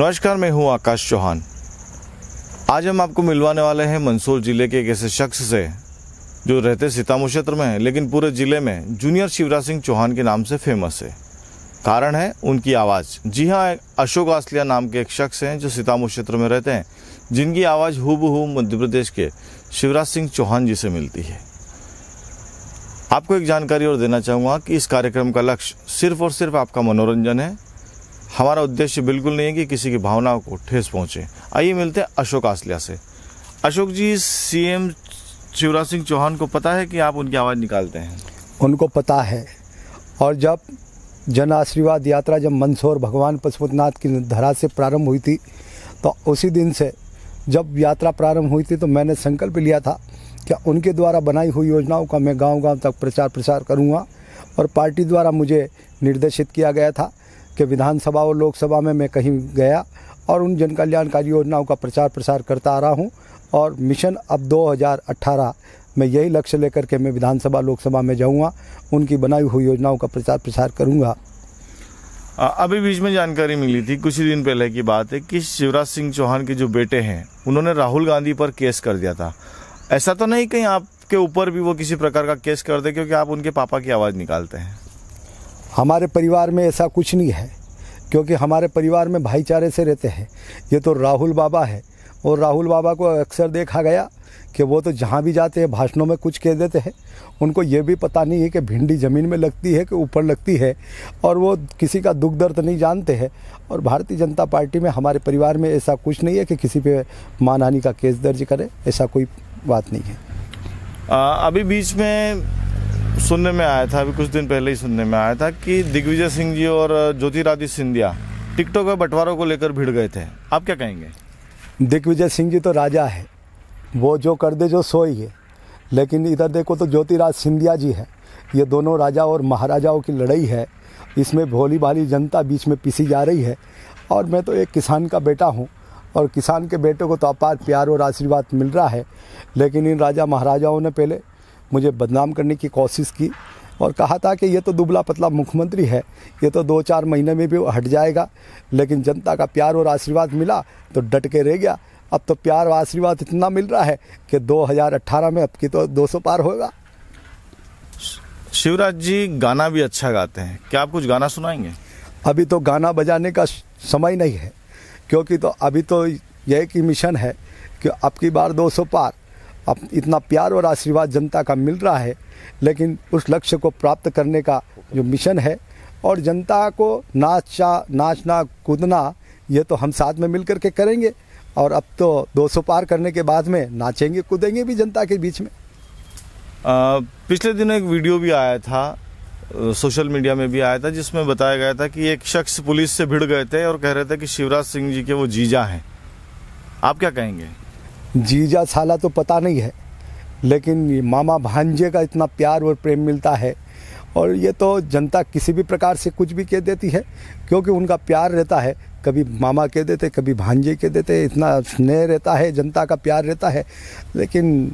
नमस्कार मैं हूं आकाश चौहान आज हम आपको मिलवाने वाले हैं मंसूर जिले के एक ऐसे शख्स से जो रहते सीतामऊ क्षेत्र में लेकिन पूरे ज़िले में जूनियर शिवराज सिंह चौहान के नाम से फेमस है कारण है उनकी आवाज़ जी हाँ अशोक आसलिया नाम के एक शख्स हैं जो सीतामऊ क्षेत्र में रहते हैं जिनकी आवाज़ हूबहू मध्य प्रदेश के शिवराज सिंह चौहान जी से मिलती है आपको एक जानकारी और देना चाहूँगा कि इस कार्यक्रम का लक्ष्य सिर्फ और सिर्फ आपका मनोरंजन है हमारा उद्देश्य बिल्कुल नहीं है कि किसी की भावनाओं को ठेस पहुँचे आइए मिलते हैं अशोक आसलिया से अशोक जी सीएम शिवराज सिंह चौहान को पता है कि आप उनकी आवाज़ निकालते हैं उनको पता है और जब जन आशीर्वाद यात्रा जब मंदसौर भगवान पशुपतिनाथ की धरा से प्रारंभ हुई थी तो उसी दिन से जब यात्रा प्रारंभ हुई थी तो मैंने संकल्प लिया था कि उनके द्वारा बनाई हुई योजनाओं का मैं गांव-गांव तक प्रचार प्रसार करूंगा और पार्टी द्वारा मुझे निर्देशित किया गया था कि विधानसभा और लोकसभा में मैं कहीं गया और उन जन कल्याणकारी योजनाओं का प्रचार प्रसार करता आ रहा हूँ और मिशन अब 2018 में यही लक्ष्य लेकर के मैं विधानसभा लोकसभा में जाऊँगा उनकी बनाई हुई योजनाओं का प्रचार प्रसार करूँगा अभी बीच में जानकारी मिली थी कुछ ही दिन पहले की बात है कि शिवराज सिंह चौहान के जो बेटे हैं उन्होंने राहुल गांधी पर केस कर दिया था ऐसा तो नहीं कहीं आपके ऊपर भी वो किसी प्रकार का केस कर दे क्योंकि आप उनके पापा की आवाज़ निकालते हैं हमारे परिवार में ऐसा कुछ नहीं है क्योंकि हमारे परिवार में भाईचारे से रहते हैं ये तो राहुल बाबा है और राहुल बाबा को अक्सर देखा गया कि वो तो जहाँ भी जाते हैं भाषणों में कुछ कह देते हैं उनको ये भी पता नहीं है कि भिंडी ज़मीन में लगती है कि ऊपर लगती है और वो किसी का दुख दर्द नहीं जानते हैं और भारतीय जनता पार्टी में हमारे परिवार में ऐसा कुछ नहीं है कि किसी पर मानहानि का केस दर्ज करें ऐसा कोई बात नहीं है आ, अभी बीच में सुनने में आया था अभी कुछ दिन पहले ही सुनने में आया था कि दिग्विजय सिंह जी और ज्योतिरादित्य सिंधिया टिकटों के बंटवारों को लेकर भिड़ गए थे आप क्या कहेंगे दिग्विजय सिंह जी तो राजा है वो जो कर दे जो सो ही है लेकिन इधर देखो तो ज्योतिराज सिंधिया जी है ये दोनों राजा और महाराजाओं की लड़ाई है इसमें भोली भाली जनता बीच में पिसी जा रही है और मैं तो एक किसान का बेटा हूँ और किसान के बेटे को तो अपार प्यार और आशीर्वाद मिल रहा है लेकिन इन राजा महाराजाओं ने पहले मुझे बदनाम करने की कोशिश की और कहा था कि ये तो दुबला पतला मुख्यमंत्री है ये तो दो चार महीने में भी हट जाएगा लेकिन जनता का प्यार और आशीर्वाद मिला तो डट के रह गया अब तो प्यार और आशीर्वाद इतना मिल रहा है कि 2018 में अब की तो 200 पार होगा शिवराज जी गाना भी अच्छा गाते हैं क्या आप कुछ गाना सुनाएंगे अभी तो गाना बजाने का समय नहीं है क्योंकि तो अभी तो यह कि मिशन है कि अब की बार दो पार अब इतना प्यार और आशीर्वाद जनता का मिल रहा है लेकिन उस लक्ष्य को प्राप्त करने का जो मिशन है और जनता को नाचा नाचना कूदना ये तो हम साथ में मिल कर के करेंगे और अब तो 200 पार करने के बाद में नाचेंगे कूदेंगे भी जनता के बीच में आ, पिछले दिनों एक वीडियो भी आया था सोशल मीडिया में भी आया था जिसमें बताया गया था कि एक शख्स पुलिस से भिड़ गए थे और कह रहे थे कि शिवराज सिंह जी के वो जीजा हैं आप क्या कहेंगे जीजा साला तो पता नहीं है लेकिन ये मामा भांजे का इतना प्यार और प्रेम मिलता है और ये तो जनता किसी भी प्रकार से कुछ भी कह देती है क्योंकि उनका प्यार रहता है कभी मामा कह देते कभी भांजे कह देते इतना स्नेह रहता है जनता का प्यार रहता है लेकिन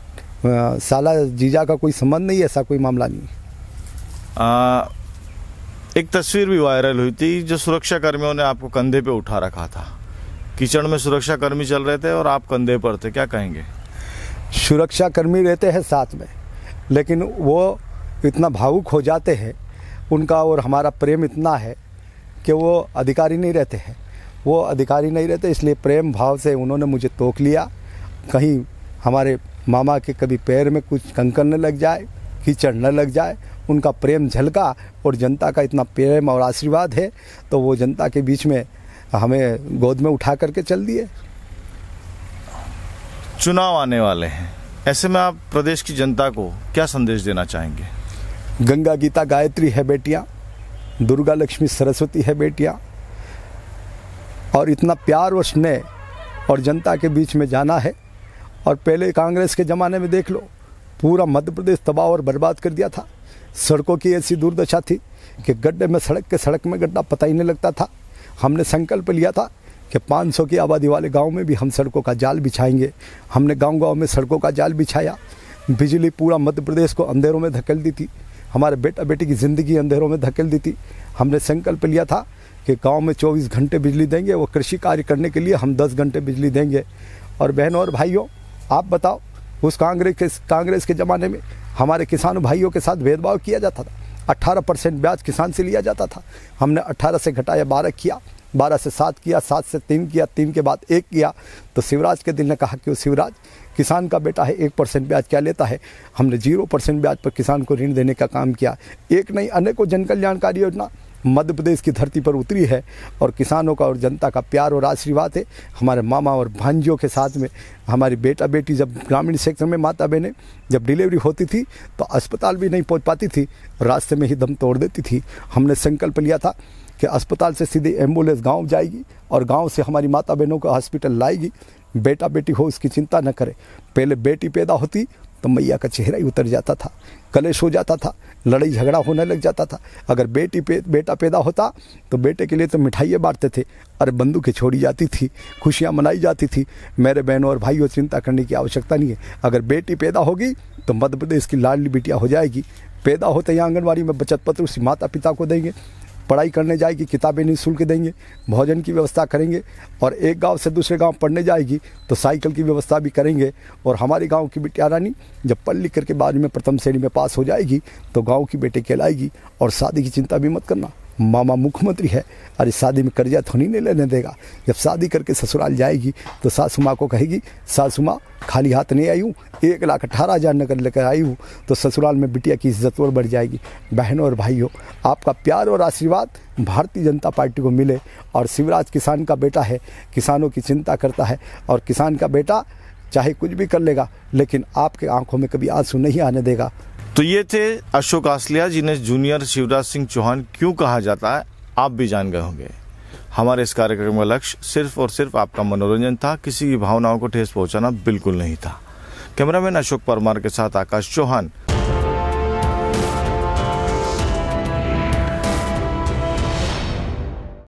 आ, साला जीजा का कोई संबंध नहीं ऐसा कोई मामला नहीं आ, एक तस्वीर भी वायरल हुई थी जो सुरक्षा कर्मियों ने आपको कंधे पे उठा रखा था कीचड़ में सुरक्षा कर्मी चल रहे थे और आप कंधे पर थे क्या कहेंगे सुरक्षा कर्मी रहते हैं साथ में लेकिन वो इतना भावुक हो जाते हैं उनका और हमारा प्रेम इतना है कि वो अधिकारी नहीं रहते हैं वो अधिकारी नहीं रहते इसलिए प्रेम भाव से उन्होंने मुझे तोक लिया कहीं हमारे मामा के कभी पैर में कुछ कंकन न लग जाए कीचड़ न लग जाए उनका प्रेम झलका और जनता का इतना प्रेम और आशीर्वाद है तो वो जनता के बीच में हमें गोद में उठा करके चल दिए चुनाव आने वाले हैं ऐसे में आप प्रदेश की जनता को क्या संदेश देना चाहेंगे गंगा गीता गायत्री है बेटियाँ दुर्गा लक्ष्मी सरस्वती है बेटियाँ और इतना प्यार और स्नेह और जनता के बीच में जाना है और पहले कांग्रेस के ज़माने में देख लो पूरा मध्य प्रदेश तबाह और बर्बाद कर दिया था सड़कों की ऐसी दुर्दशा थी कि गड्ढे में सड़क के सड़क में गड्ढा पता ही नहीं लगता था हमने संकल्प लिया था कि 500 की आबादी वाले गांव में भी हम सड़कों का जाल बिछाएंगे हमने गांव गांव में सड़कों का जाल बिछाया बिजली पूरा मध्य प्रदेश को अंधेरों में धकेल दी थी हमारे बेटा बेटी की ज़िंदगी अंधेरों में धकेल दी थी हमने संकल्प लिया था कि गांव में 24 घंटे बिजली देंगे वो कृषि कार्य करने के लिए हम दस घंटे बिजली देंगे और बहनों और भाइयों आप बताओ उस कांग्रेस के कांग्रेस के ज़माने में हमारे किसान भाइयों के साथ भेदभाव किया जाता था 18 परसेंट ब्याज किसान से लिया जाता था हमने 18 से घटाया 12 किया 12 से 7 किया 7 से 3 किया 3 के बाद 1 किया तो शिवराज के दिल ने कहा कि वो शिवराज किसान का बेटा है एक परसेंट ब्याज क्या लेता है हमने जीरो परसेंट ब्याज पर किसान को ऋण देने का काम किया एक नहीं अनेकों जनकल्याणकारी योजना मध्य प्रदेश की धरती पर उतरी है और किसानों का और जनता का प्यार और आशीर्वाद है हमारे मामा और भांजियों के साथ में हमारी बेटा बेटी जब ग्रामीण सेक्टर में माता बहनें जब डिलीवरी होती थी तो अस्पताल भी नहीं पहुंच पाती थी रास्ते में ही दम तोड़ देती थी हमने संकल्प लिया था कि अस्पताल से सीधे एम्बुलेंस गाँव जाएगी और गाँव से हमारी माता बहनों को हॉस्पिटल लाएगी बेटा बेटी हो उसकी चिंता न करे पहले बेटी पैदा होती तो मैया का चेहरा ही उतर जाता था कलेश हो जाता था लड़ाई झगड़ा होने लग जाता था अगर बेटी पे बेटा पैदा होता तो बेटे के लिए तो मिठाइयाँ बांटते थे और बंदूकें छोड़ी जाती थी खुशियाँ मनाई जाती थी मेरे बहनों और भाइयों चिंता करने की आवश्यकता नहीं है अगर बेटी पैदा होगी तो मध्य प्रदेश की लाडली बेटियाँ हो जाएगी पैदा होते ही आंगनबाड़ी में बचत पत्र उसी माता पिता को देंगे पढ़ाई करने जाएगी किताबें निःशुल्क देंगे भोजन की व्यवस्था करेंगे और एक गांव से दूसरे गांव पढ़ने जाएगी तो साइकिल की व्यवस्था भी करेंगे और हमारे गांव की बेटी रानी जब पढ़ लिख करके बाद में प्रथम श्रेणी में पास हो जाएगी तो गांव की बेटी कहलाएगी और शादी की चिंता भी मत करना मामा मुख्यमंत्री है अरे शादी में कर्जा थोड़ी तो नहीं लेने देगा जब शादी करके ससुराल जाएगी तो सासू माँ को कहेगी सासू माँ खाली हाथ नहीं आई हूँ एक लाख अठारह हज़ार नगर लेकर आई हूँ तो ससुराल में बिटिया की इज्जत और बढ़ जाएगी बहनों और भाइयों आपका प्यार और आशीर्वाद भारतीय जनता पार्टी को मिले और शिवराज किसान का बेटा है किसानों की चिंता करता है और किसान का बेटा चाहे कुछ भी कर लेगा लेकिन आपके आंखों में कभी आंसू नहीं आने देगा तो ये थे अशोक आसलिया जिन्हें जूनियर शिवराज सिंह चौहान क्यों कहा जाता है आप भी जान गए होंगे हमारे इस कार्यक्रम का लक्ष्य सिर्फ और सिर्फ आपका मनोरंजन था किसी की भावनाओं को ठेस पहुंचाना बिल्कुल नहीं था कैमरामैन अशोक परमार के साथ आकाश चौहान